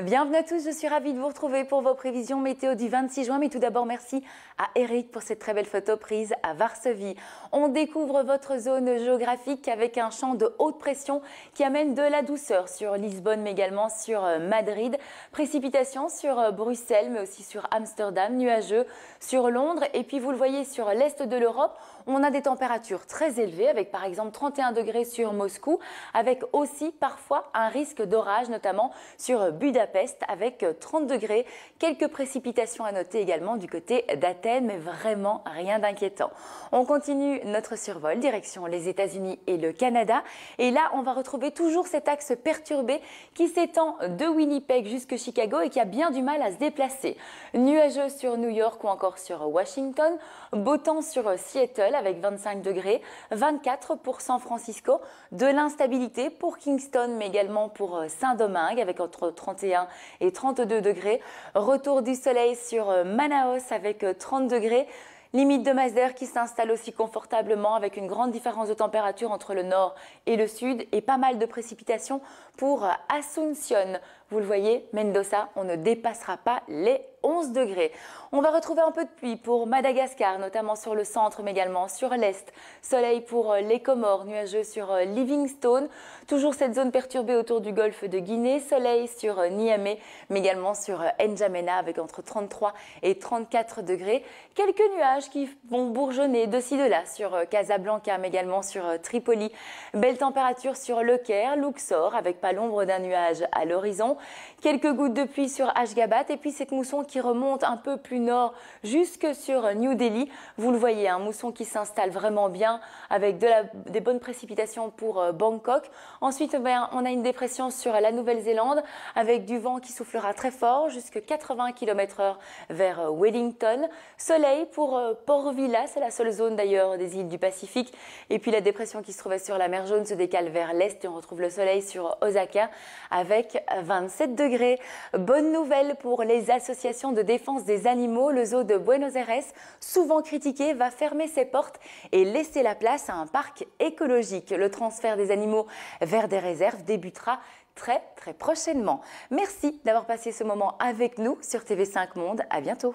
Bienvenue à tous, je suis ravie de vous retrouver pour vos prévisions météo du 26 juin. Mais tout d'abord, merci à Eric pour cette très belle photo prise à Varsovie. On découvre votre zone géographique avec un champ de haute pression qui amène de la douceur sur Lisbonne, mais également sur euh, Madrid. Précipitations sur euh, Bruxelles, mais aussi sur Amsterdam, nuageux sur Londres. Et puis, vous le voyez sur l'est de l'Europe, on a des températures très élevées, avec par exemple 31 degrés sur Moscou, avec aussi parfois un risque d'orage, notamment sur euh, Budapest peste avec 30 euh, degrés. Quelques précipitations à noter également du côté d'Athènes, mais vraiment rien d'inquiétant. On continue notre survol direction les États-Unis et le Canada. Et là, on va retrouver toujours cet axe perturbé qui s'étend de Winnipeg jusqu'à Chicago et qui a bien du mal à se déplacer. Nuageux sur New York ou encore sur Washington, beau temps sur euh, Seattle avec 25 degrés, 24 pour San Francisco, de l'instabilité pour Kingston mais également pour euh, Saint-Domingue avec entre 31 Hein, et 32 degrés. Retour du soleil sur euh, Manaos avec 30 euh, degrés. Limite de masse qui s'installe aussi confortablement avec une grande différence de température entre le nord et le sud et pas mal de précipitations pour euh, Asuncion. Vous le voyez, Mendoza, on ne dépassera pas les 11 degrés. On va retrouver un peu de pluie pour Madagascar, notamment sur le centre, mais également sur l'est. Soleil pour euh, les Comores, nuageux sur euh, Livingstone. Toujours cette zone perturbée autour du golfe de Guinée. Soleil sur euh, Niamey, mais également sur N'Djamena, avec entre 33 et 34 degrés. Quelques nuages qui vont bourgeonner de ci de là sur Casablanca, mais également sur Tripoli. Belle température sur Le Caire, Luxor, avec pas l'ombre d'un nuage à l'horizon. Quelques gouttes de pluie sur Ashgabat, et puis cette mousson qui remonte un peu plus nord jusque sur New Delhi. Vous le voyez, un mousson qui s'installe vraiment bien avec des bonnes précipitations pour euh, Bangkok. Ensuite, eh on a une dépression sur la Nouvelle-Zélande avec du vent qui soufflera très fort jusque 80 km/h vers euh, Wellington. Soleil pour euh, Port Vila, c'est la seule zone d'ailleurs des îles du Pacifique. Et puis la dépression qui se trouvait sur la mer Jaune se décale vers l'est et on retrouve le soleil sur Osaka avec 27 degrés. Bonne nouvelle pour les associations de défense des animaux, le zoo de Buenos Aires, souvent critiqué, va fermer ses portes et laisser la place à un parc écologique. Le transfert des animaux vers des réserves débutera très très prochainement. Merci d'avoir passé ce moment avec nous sur TV5 Monde. À bientôt.